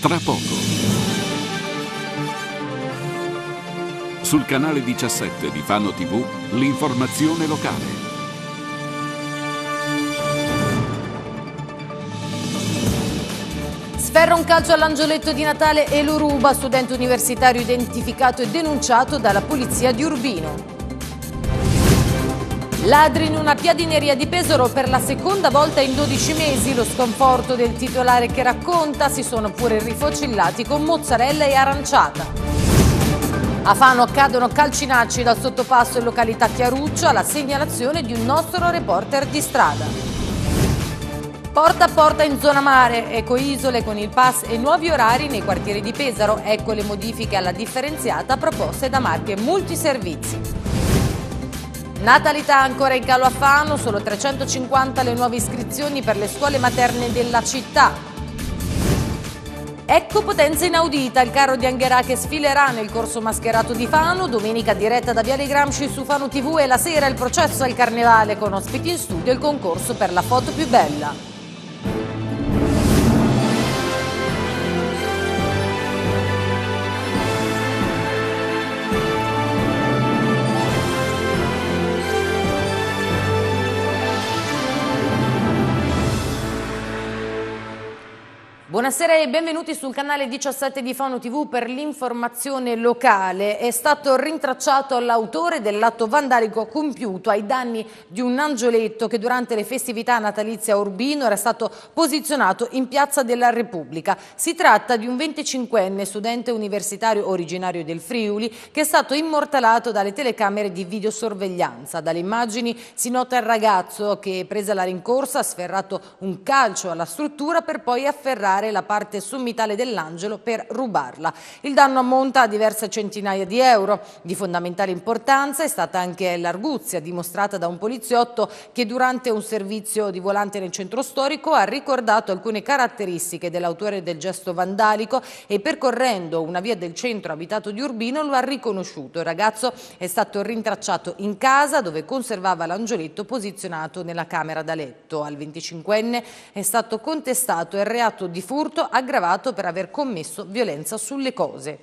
tra poco. Sul canale 17 di Fano TV, l'informazione locale. Sferra un calcio all'angioletto di Natale e lo ruba, studente universitario identificato e denunciato dalla polizia di Urbino. Ladri in una piadineria di Pesaro per la seconda volta in 12 mesi. Lo sconforto del titolare che racconta si sono pure rifocillati con mozzarella e aranciata. A Fano cadono calcinacci dal sottopasso in località Chiaruccia alla segnalazione di un nostro reporter di strada. Porta a porta in zona mare, ecoisole con il pass e nuovi orari nei quartieri di Pesaro. Ecco le modifiche alla differenziata proposte da marche multiservizi. Natalità ancora in calo a Fano, solo 350 le nuove iscrizioni per le scuole materne della città. Ecco potenza inaudita, il carro di Angherà che sfilerà nel corso mascherato di Fano, domenica diretta da Viale Gramsci su Fano TV e la sera il processo al carnevale con ospiti in studio e il concorso per la foto più bella. Buonasera e benvenuti sul canale 17 di Fano TV per l'informazione locale. È stato rintracciato l'autore dell'atto vandalico compiuto ai danni di un angioletto che durante le festività natalizie a Urbino era stato posizionato in Piazza della Repubblica. Si tratta di un 25enne studente universitario originario del Friuli che è stato immortalato dalle telecamere di videosorveglianza. Dalle immagini si nota il ragazzo che presa la rincorsa ha sferrato un calcio alla struttura per poi afferrare la la parte sommitale dell'angelo per rubarla. Il danno ammonta a diverse centinaia di euro. Di fondamentale importanza è stata anche l'arguzia dimostrata da un poliziotto che durante un servizio di volante nel centro storico ha ricordato alcune caratteristiche dell'autore del gesto vandalico e percorrendo una via del centro abitato di Urbino lo ha riconosciuto. Il ragazzo è stato rintracciato in casa dove conservava l'angioletto posizionato nella camera da letto. Al 25enne è stato contestato il reato di furto furto aggravato per aver commesso violenza sulle cose.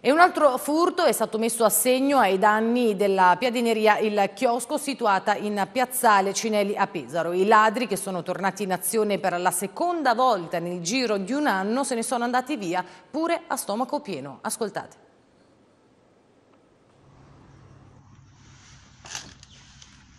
E un altro furto è stato messo a segno ai danni della piadineria Il Chiosco situata in Piazzale Cinelli a Pesaro. I ladri che sono tornati in azione per la seconda volta nel giro di un anno se ne sono andati via pure a stomaco pieno. Ascoltate.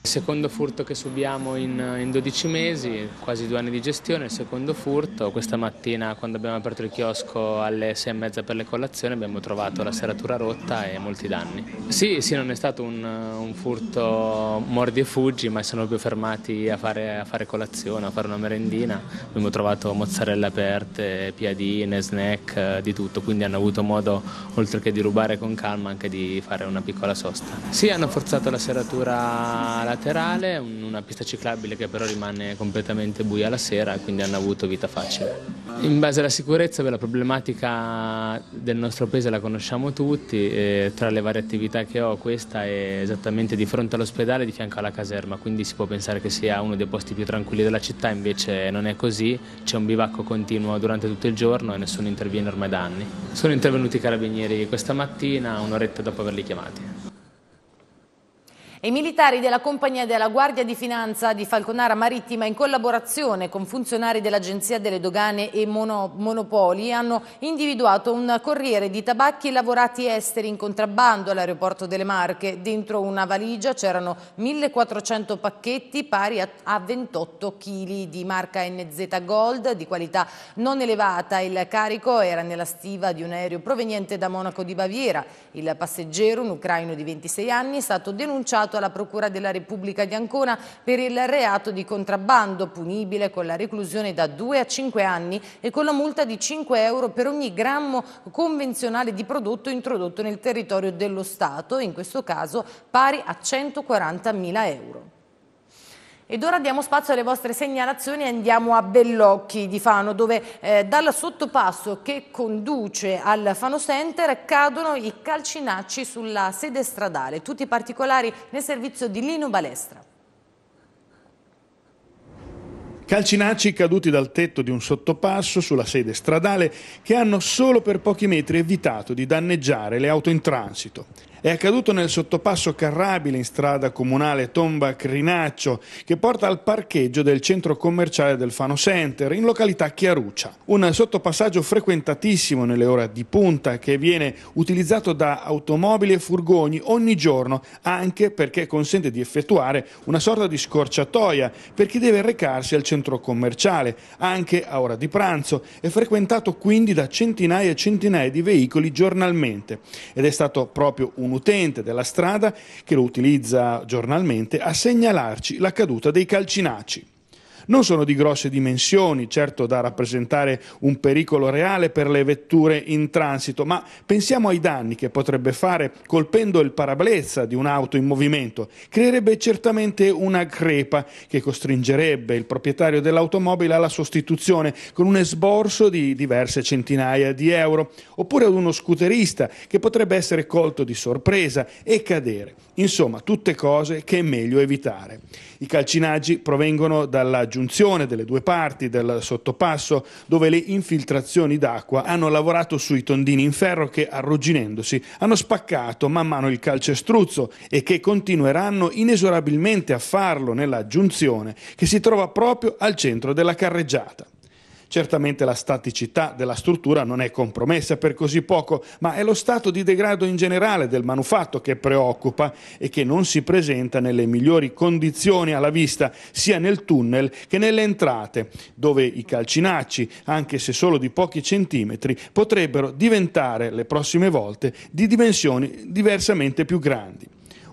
Secondo furto che subiamo in, in, 12 mesi, quasi due anni di gestione, il secondo furto. Questa mattina quando abbiamo aperto il chiosco alle 6 e mezza per le colazioni abbiamo trovato la serratura rotta e molti danni. Sì, sì, non è stato un, un furto mordi e fuggi, ma sono più fermati a fare, a fare, colazione, a fare una merendina. Abbiamo trovato mozzarella aperte, piadine, snack, eh, di tutto, quindi hanno avuto modo, oltre che di rubare con calma, anche di fare una piccola sosta. Sì, hanno forzato la serratura la laterale, una pista ciclabile che però rimane completamente buia la sera e quindi hanno avuto vita facile. In base alla sicurezza, la problematica del nostro paese la conosciamo tutti, tra le varie attività che ho questa è esattamente di fronte all'ospedale di fianco alla caserma, quindi si può pensare che sia uno dei posti più tranquilli della città, invece non è così, c'è un bivacco continuo durante tutto il giorno e nessuno interviene ormai da anni. Sono intervenuti i carabinieri questa mattina, un'oretta dopo averli chiamati. E i militari della compagnia della Guardia di Finanza di Falconara Marittima in collaborazione con funzionari dell'Agenzia delle Dogane e Mono Monopoli hanno individuato un corriere di tabacchi lavorati esteri in contrabbando all'aeroporto delle Marche. Dentro una valigia c'erano 1400 pacchetti pari a 28 kg di marca NZ Gold di qualità non elevata. Il carico era nella stiva di un aereo proveniente da Monaco di Baviera. Il passeggero, un ucraino di 26 anni, è stato denunciato demandato alla Procura della Repubblica di Ancona per il reato di contrabbando, punibile con la reclusione da 2 a 5 anni e con la multa di 5 euro per ogni grammo convenzionale di prodotto introdotto nel territorio dello Stato, in questo caso pari a mila euro. Ed ora diamo spazio alle vostre segnalazioni e andiamo a Bellocchi di Fano dove eh, dal sottopasso che conduce al Fano Center cadono i calcinacci sulla sede stradale. Tutti i particolari nel servizio di Lino Balestra. Calcinacci caduti dal tetto di un sottopasso sulla sede stradale che hanno solo per pochi metri evitato di danneggiare le auto in transito. È accaduto nel sottopasso Carrabile in strada comunale Tomba Crinaccio, che porta al parcheggio del centro commerciale del Fano Center in località Chiaruccia. Un sottopassaggio frequentatissimo nelle ore di punta che viene utilizzato da automobili e furgoni ogni giorno, anche perché consente di effettuare una sorta di scorciatoia per chi deve recarsi al centro commerciale, anche a ora di pranzo. È frequentato quindi da centinaia e centinaia di veicoli giornalmente ed è stato proprio un un utente della strada che lo utilizza giornalmente a segnalarci la caduta dei calcinacci. Non sono di grosse dimensioni, certo da rappresentare un pericolo reale per le vetture in transito, ma pensiamo ai danni che potrebbe fare colpendo il parablezza di un'auto in movimento. Creerebbe certamente una crepa che costringerebbe il proprietario dell'automobile alla sostituzione con un esborso di diverse centinaia di euro, oppure ad uno scooterista che potrebbe essere colto di sorpresa e cadere. Insomma, tutte cose che è meglio evitare. I calcinaggi provengono dalla giustizia giunzione delle due parti del sottopasso dove le infiltrazioni d'acqua hanno lavorato sui tondini in ferro che arrugginendosi hanno spaccato man mano il calcestruzzo e che continueranno inesorabilmente a farlo nella giunzione che si trova proprio al centro della carreggiata. Certamente la staticità della struttura non è compromessa per così poco, ma è lo stato di degrado in generale del manufatto che preoccupa e che non si presenta nelle migliori condizioni alla vista, sia nel tunnel che nelle entrate, dove i calcinacci, anche se solo di pochi centimetri, potrebbero diventare le prossime volte di dimensioni diversamente più grandi.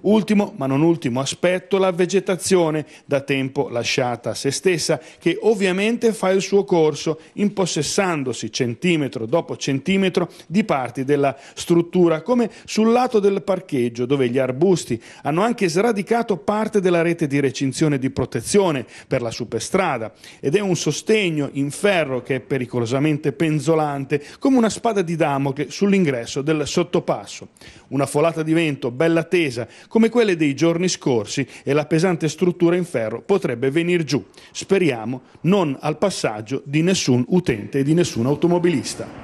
Ultimo, ma non ultimo aspetto, la vegetazione, da tempo lasciata a se stessa, che ovviamente fa il suo corso, impossessandosi centimetro dopo centimetro di parti della struttura, come sul lato del parcheggio, dove gli arbusti hanno anche sradicato parte della rete di recinzione di protezione per la superstrada, ed è un sostegno in ferro che è pericolosamente penzolante, come una spada di Damocle sull'ingresso del sottopasso. Una folata di vento bella tesa, come quelle dei giorni scorsi e la pesante struttura in ferro potrebbe venir giù, speriamo non al passaggio di nessun utente e di nessun automobilista.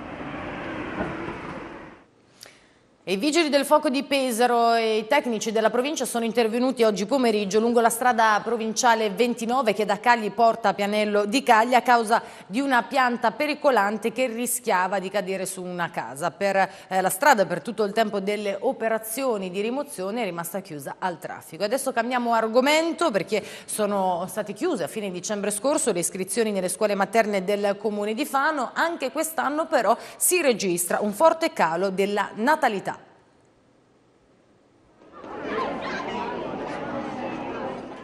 I vigili del fuoco di Pesaro e i tecnici della provincia sono intervenuti oggi pomeriggio lungo la strada provinciale 29 che da Cagli porta a Pianello di Cagli a causa di una pianta pericolante che rischiava di cadere su una casa. Per eh, la strada per tutto il tempo delle operazioni di rimozione è rimasta chiusa al traffico. Adesso cambiamo argomento perché sono state chiuse a fine dicembre scorso le iscrizioni nelle scuole materne del comune di Fano. Anche quest'anno però si registra un forte calo della natalità.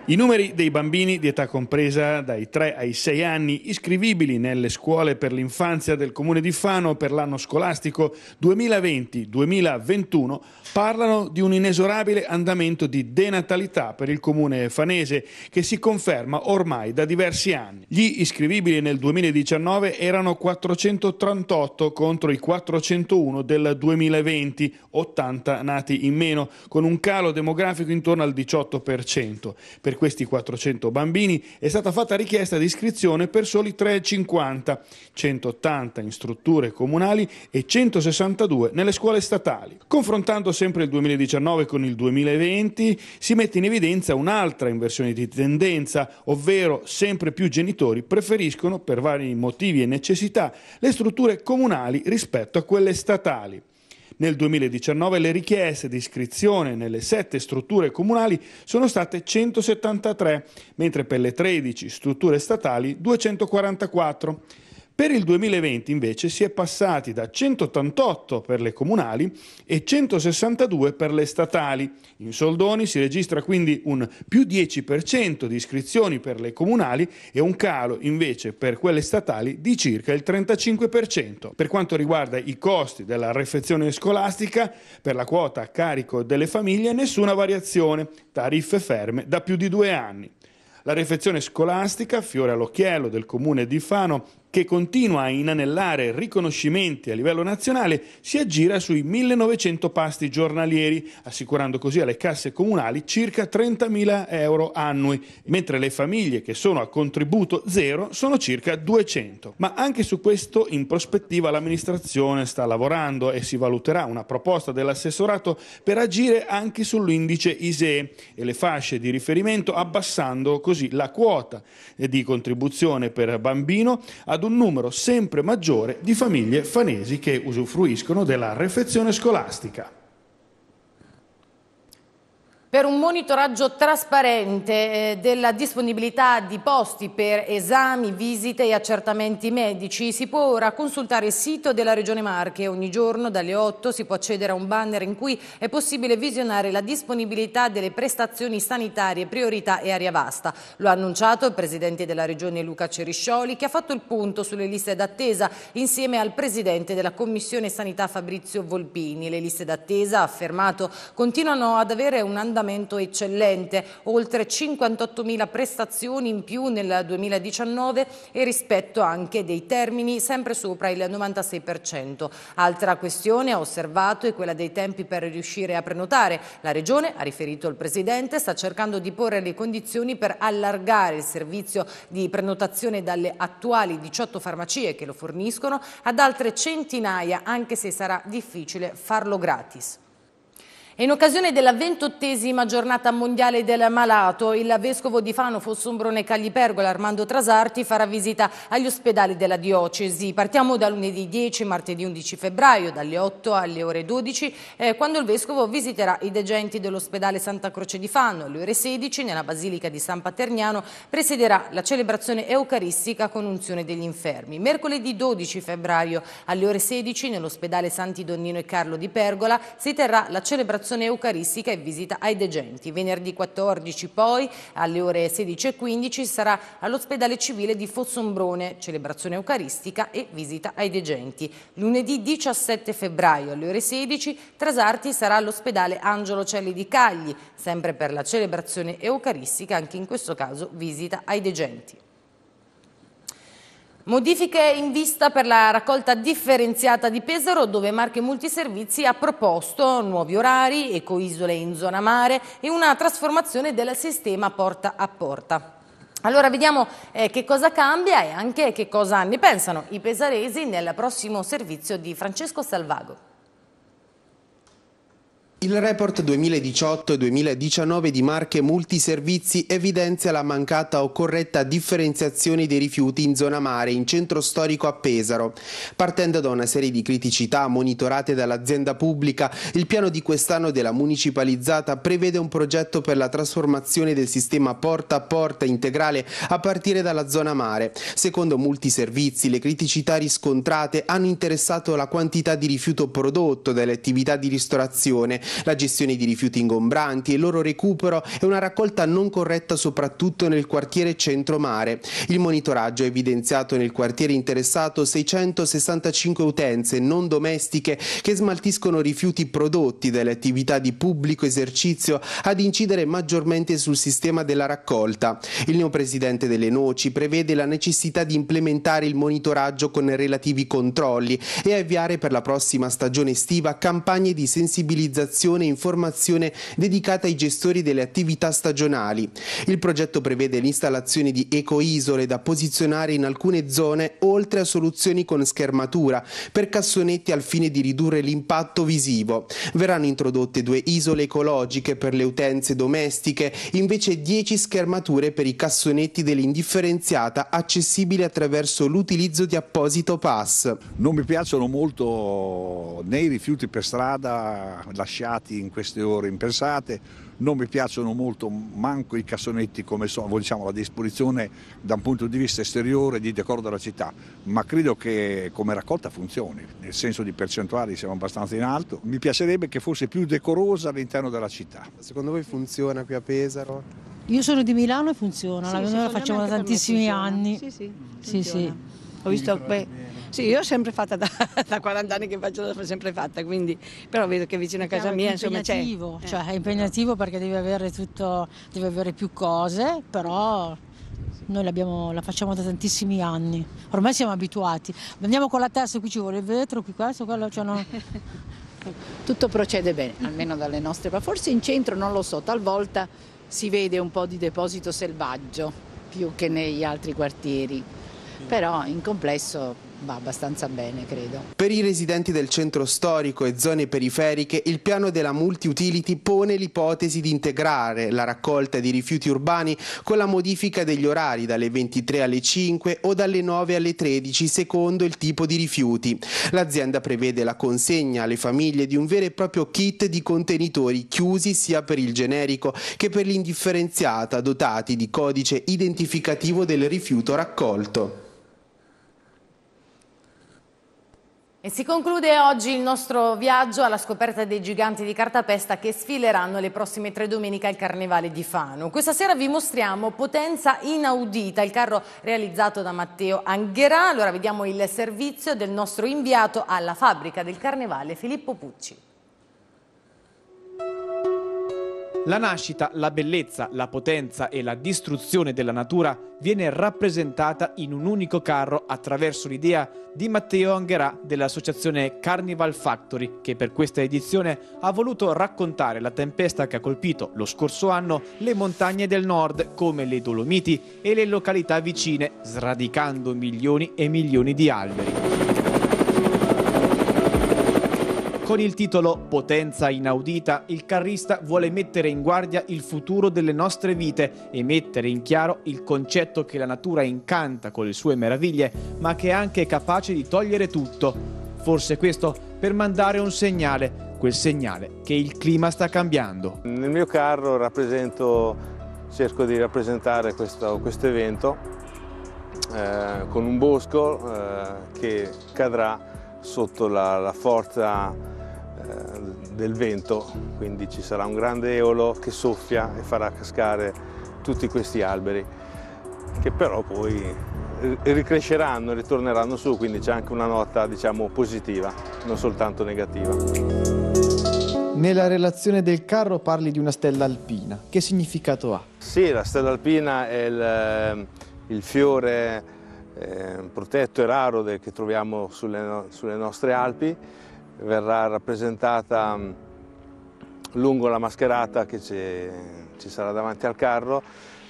I numeri dei bambini di età compresa dai 3 ai 6 anni iscrivibili nelle scuole per l'infanzia del comune di Fano per l'anno scolastico 2020-2021 parlano di un inesorabile andamento di denatalità per il comune fanese che si conferma ormai da diversi anni. Gli iscrivibili nel 2019 erano 438 contro i 401 del 2020, 80 nati in meno, con un calo demografico intorno al 18%. Per questi 400 bambini è stata fatta richiesta di iscrizione per soli 3,50, 180 in strutture comunali e 162 nelle scuole statali. Confrontando sempre il 2019 con il 2020 si mette in evidenza un'altra inversione di tendenza, ovvero sempre più genitori preferiscono per vari motivi e necessità le strutture comunali rispetto a quelle statali. Nel 2019 le richieste di iscrizione nelle sette strutture comunali sono state 173, mentre per le 13 strutture statali 244. Per il 2020 invece si è passati da 188 per le comunali e 162 per le statali. In soldoni si registra quindi un più 10% di iscrizioni per le comunali e un calo invece per quelle statali di circa il 35%. Per quanto riguarda i costi della refezione scolastica, per la quota a carico delle famiglie nessuna variazione, tariffe ferme da più di due anni. La refezione scolastica, fiore all'occhiello del comune di Fano, che continua a inanellare riconoscimenti a livello nazionale, si aggira sui 1900 pasti giornalieri, assicurando così alle casse comunali circa 30.000 euro annui, mentre le famiglie che sono a contributo zero sono circa 200. Ma anche su questo in prospettiva l'amministrazione sta lavorando e si valuterà una proposta dell'assessorato per agire anche sull'indice ISEE e le fasce di riferimento abbassando così la quota di contribuzione per bambino ad un numero sempre maggiore di famiglie fanesi che usufruiscono della refezione scolastica per un monitoraggio trasparente eh, della disponibilità di posti per esami, visite e accertamenti medici. Si può ora consultare il sito della Regione Marche. Ogni giorno dalle 8 si può accedere a un banner in cui è possibile visionare la disponibilità delle prestazioni sanitarie, priorità e aria vasta. Lo ha annunciato il Presidente della Regione Luca Ceriscioli che ha fatto il punto sulle liste d'attesa insieme al Presidente della Commissione Sanità Fabrizio Volpini. Le liste d'attesa, ha affermato, continuano ad avere un andamento trattamento eccellente, oltre 58.000 prestazioni in più nel 2019 e rispetto anche dei termini sempre sopra il 96%. Altra questione ha osservato è quella dei tempi per riuscire a prenotare. La Regione, ha riferito il Presidente, sta cercando di porre le condizioni per allargare il servizio di prenotazione dalle attuali 18 farmacie che lo forniscono ad altre centinaia, anche se sarà difficile farlo gratis. In occasione della ventottesima giornata mondiale del malato, il vescovo di Fano Fossombrone Caglipergola Armando Trasarti farà visita agli ospedali della diocesi. Partiamo da lunedì 10, martedì 11 febbraio, dalle 8 alle ore 12, eh, quando il vescovo visiterà i degenti dell'ospedale Santa Croce di Fano. Alle ore 16, nella Basilica di San Paterniano, presiderà la celebrazione eucaristica con unzione degli infermi. Mercoledì 12 febbraio, alle ore 16, nell'ospedale Santi Donnino e Carlo di Pergola, si terrà la celebrazione celebrazione eucaristica e visita ai degenti. Venerdì 14 poi alle ore 16.15 sarà all'ospedale civile di Fossombrone, celebrazione eucaristica e visita ai degenti. Lunedì 17 febbraio alle ore 16 Trasarti sarà all'ospedale Angelo Celli di Cagli, sempre per la celebrazione eucaristica, anche in questo caso visita ai degenti. Modifiche in vista per la raccolta differenziata di Pesaro dove Marche Multiservizi ha proposto nuovi orari, ecoisole in zona mare e una trasformazione del sistema porta a porta. Allora vediamo eh, che cosa cambia e anche che cosa ne pensano i pesaresi nel prossimo servizio di Francesco Salvago. Il report 2018 2019 di Marche Multiservizi evidenzia la mancata o corretta differenziazione dei rifiuti in zona mare in centro storico a Pesaro. Partendo da una serie di criticità monitorate dall'azienda pubblica, il piano di quest'anno della municipalizzata prevede un progetto per la trasformazione del sistema porta a porta integrale a partire dalla zona mare. Secondo Multiservizi le criticità riscontrate hanno interessato la quantità di rifiuto prodotto dalle attività di ristorazione la gestione di rifiuti ingombranti, e il loro recupero è una raccolta non corretta soprattutto nel quartiere Centromare. Il monitoraggio ha evidenziato nel quartiere interessato 665 utenze non domestiche che smaltiscono rifiuti prodotti dalle attività di pubblico esercizio ad incidere maggiormente sul sistema della raccolta. Il neopresidente delle Noci prevede la necessità di implementare il monitoraggio con relativi controlli e avviare per la prossima stagione estiva campagne di sensibilizzazione comunicazione e informazione dedicata ai gestori delle attività stagionali. Il progetto prevede l'installazione di ecoisole da posizionare in alcune zone oltre a soluzioni con schermatura per cassonetti al fine di ridurre l'impatto visivo. Verranno introdotte due isole ecologiche per le utenze domestiche, invece 10 schermature per i cassonetti dell'indifferenziata accessibili attraverso l'utilizzo di apposito pass. Non mi piacciono molto né i rifiuti per strada lasciati pubblicati in queste ore impensate. Non mi piacciono molto manco i cassonetti come sono, diciamo, la disposizione da un punto di vista esteriore di decoro della città, ma credo che come raccolta funzioni, nel senso di percentuali siamo abbastanza in alto. Mi piacerebbe che fosse più decorosa all'interno della città. Secondo voi funziona qui a Pesaro? Io sono di Milano e funziona, sì, la facciamo da tantissimi anni. Sì, sì, sì, sì. Ho visto qui sì, io ho sempre fatta da, da 40 anni che faccio, l'ho sempre fatta, quindi però vedo che vicino a casa mia insomma c'è. Eh. Cioè, è impegnativo perché devi avere tutto, devi avere più cose, però noi la facciamo da tantissimi anni, ormai siamo abituati. Andiamo con la testa, qui ci vuole il vetro, qui questo, quello, cioè no. Tutto procede bene, almeno dalle nostre, ma forse in centro non lo so, talvolta si vede un po' di deposito selvaggio più che negli altri quartieri, però in complesso va abbastanza bene, credo. Per i residenti del centro storico e zone periferiche, il piano della multi-utility pone l'ipotesi di integrare la raccolta di rifiuti urbani con la modifica degli orari dalle 23 alle 5 o dalle 9 alle 13 secondo il tipo di rifiuti. L'azienda prevede la consegna alle famiglie di un vero e proprio kit di contenitori chiusi sia per il generico che per l'indifferenziata, dotati di codice identificativo del rifiuto raccolto. E si conclude oggi il nostro viaggio alla scoperta dei giganti di cartapesta che sfileranno le prossime tre domeniche al Carnevale di Fano. Questa sera vi mostriamo Potenza Inaudita, il carro realizzato da Matteo Angherà. Allora vediamo il servizio del nostro inviato alla fabbrica del Carnevale, Filippo Pucci. La nascita, la bellezza, la potenza e la distruzione della natura viene rappresentata in un unico carro attraverso l'idea di Matteo Angherà dell'associazione Carnival Factory che per questa edizione ha voluto raccontare la tempesta che ha colpito lo scorso anno le montagne del nord come le Dolomiti e le località vicine sradicando milioni e milioni di alberi. Con il titolo Potenza inaudita, il carrista vuole mettere in guardia il futuro delle nostre vite e mettere in chiaro il concetto che la natura incanta con le sue meraviglie, ma che è anche capace di togliere tutto. Forse questo per mandare un segnale, quel segnale che il clima sta cambiando. Nel mio carro cerco di rappresentare questo, questo evento eh, con un bosco eh, che cadrà sotto la, la forza eh, del vento, quindi ci sarà un grande eolo che soffia e farà cascare tutti questi alberi che però poi ricresceranno, ritorneranno su, quindi c'è anche una nota diciamo positiva, non soltanto negativa. Nella relazione del carro parli di una stella alpina. Che significato ha? Sì, la stella alpina è il, ehm, il fiore eh, protetto e raro che troviamo sulle, sulle nostre Alpi verrà rappresentata mm, lungo la mascherata che ci sarà davanti al carro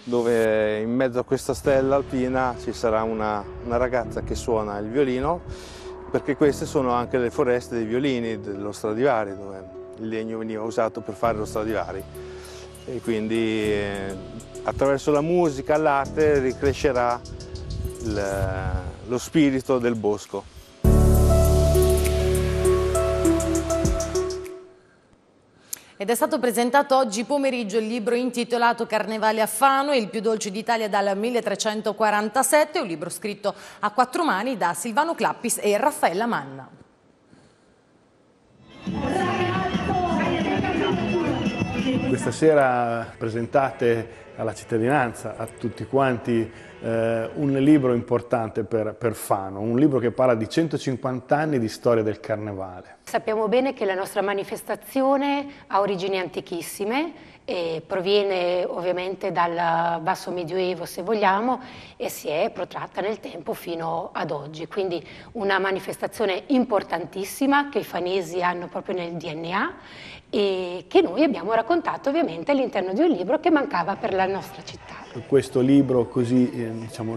dove in mezzo a questa stella alpina ci sarà una, una, ragazza che suona il violino perché queste sono anche le foreste dei violini, dello Stradivari, dove il legno veniva usato per fare lo Stradivari. E quindi eh, attraverso la musica, l'arte, ricrescerà il, lo spirito del bosco. Ed è stato presentato oggi pomeriggio il libro intitolato Carnevale a Fano, il più dolce d'Italia dal 1347, un libro scritto a quattro mani da Silvano Clappis e Raffaella Manna. Questa sera presentate alla cittadinanza, a tutti quanti, eh, un libro importante per, per, Fano, un libro che parla di 150 anni di storia del carnevale. Sappiamo bene che la nostra manifestazione ha origini antichissime eh, proviene ovviamente dal basso medioevo se vogliamo e si è protratta nel tempo fino ad oggi, quindi una manifestazione importantissima che i fanesi hanno proprio nel DNA e che noi abbiamo raccontato ovviamente all'interno di un libro che mancava per la nostra città. Questo libro così eh, diciamo,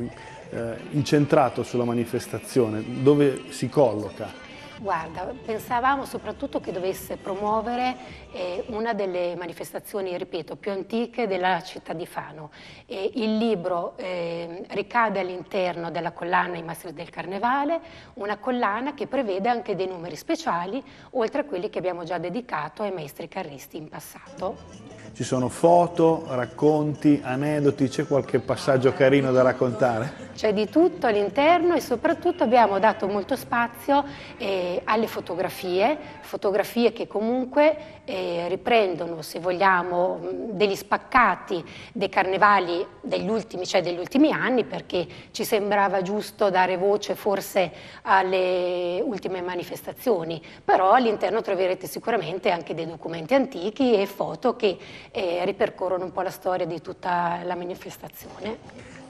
eh, incentrato sulla manifestazione, dove si colloca? Guarda, pensavamo soprattutto che dovesse promuovere eh, una delle manifestazioni, ripeto, più antiche della città di Fano. Eh, il libro eh, ricade all'interno della collana I Maestri del Carnevale, una collana che prevede anche dei numeri speciali, oltre a quelli che abbiamo già dedicato ai maestri carristi in passato ci sono foto, racconti, aneddoti, c'è qualche passaggio carino da raccontare? C'è di tutto all'interno e soprattutto abbiamo dato molto spazio eh, alle fotografie, fotografie che comunque eh, riprendono, se vogliamo, degli spaccati dei carnevali degli ultimi, cioè degli ultimi anni, perché ci sembrava giusto dare voce forse alle ultime manifestazioni, però all'interno troverete sicuramente anche dei documenti antichi e foto che e ripercorrono un po' la storia di tutta la manifestazione.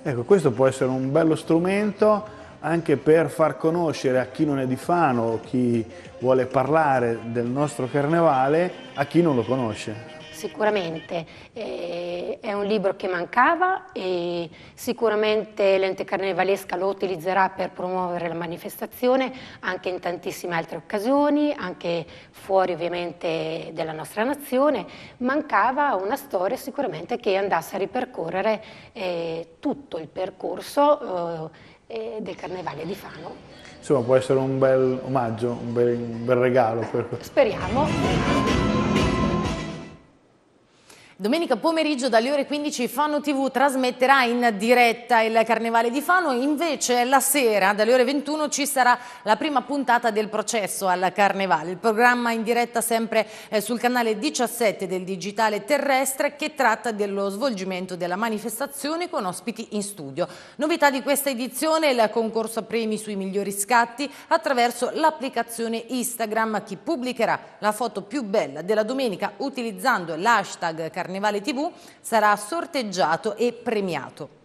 Ecco, questo può essere un bello strumento anche per far conoscere a chi non è di Fano chi vuole parlare del nostro carnevale a chi non lo conosce. Sicuramente. Eh è un libro che mancava e sicuramente l'ente carnevalesca lo utilizzerà per promuovere la manifestazione anche in tantissime altre occasioni, anche fuori ovviamente della nostra nazione. Mancava una storia sicuramente che andasse a ripercorrere eh, tutto il percorso eh, eh del carnevale di Fano. Insomma può essere un bel omaggio, un bel, un bel regalo. Per... Speriamo. Domenica pomeriggio dalle ore 15 Fano TV trasmetterà in diretta il Carnevale di Fano, invece la sera dalle ore 21 ci sarà la prima puntata del processo al Carnevale, il programma in diretta sempre eh, sul canale 17 del digitale terrestre che tratta dello svolgimento della manifestazione con ospiti in studio. Novità di questa edizione è il concorso a premi sui migliori scatti attraverso l'applicazione Instagram chi pubblicherà la foto più bella della domenica utilizzando l'hashtag Carnevale Carnevale TV sarà sorteggiato e premiato.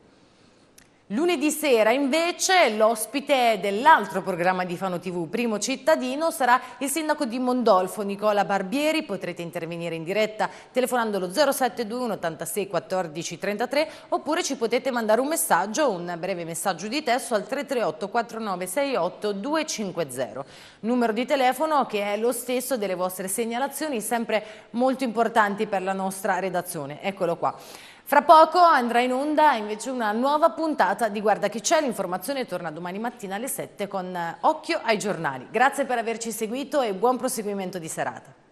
Lunedì sera invece l'ospite dell'altro programma di Fano TV, Primo Cittadino, sarà il sindaco di Mondolfo, Nicola Barbieri. Potrete intervenire in diretta telefonando lo 0721 86 14 33 oppure ci potete mandare un messaggio, un breve messaggio di testo al 338 4968 250. Numero di telefono che è lo stesso delle vostre segnalazioni, sempre molto importanti per la nostra redazione. Eccolo qua. Fra poco andrà in onda invece una nuova puntata di Guarda chi c'è, l'informazione torna domani mattina alle 7 con eh, Occhio ai giornali. Grazie per averci seguito e buon proseguimento di serata.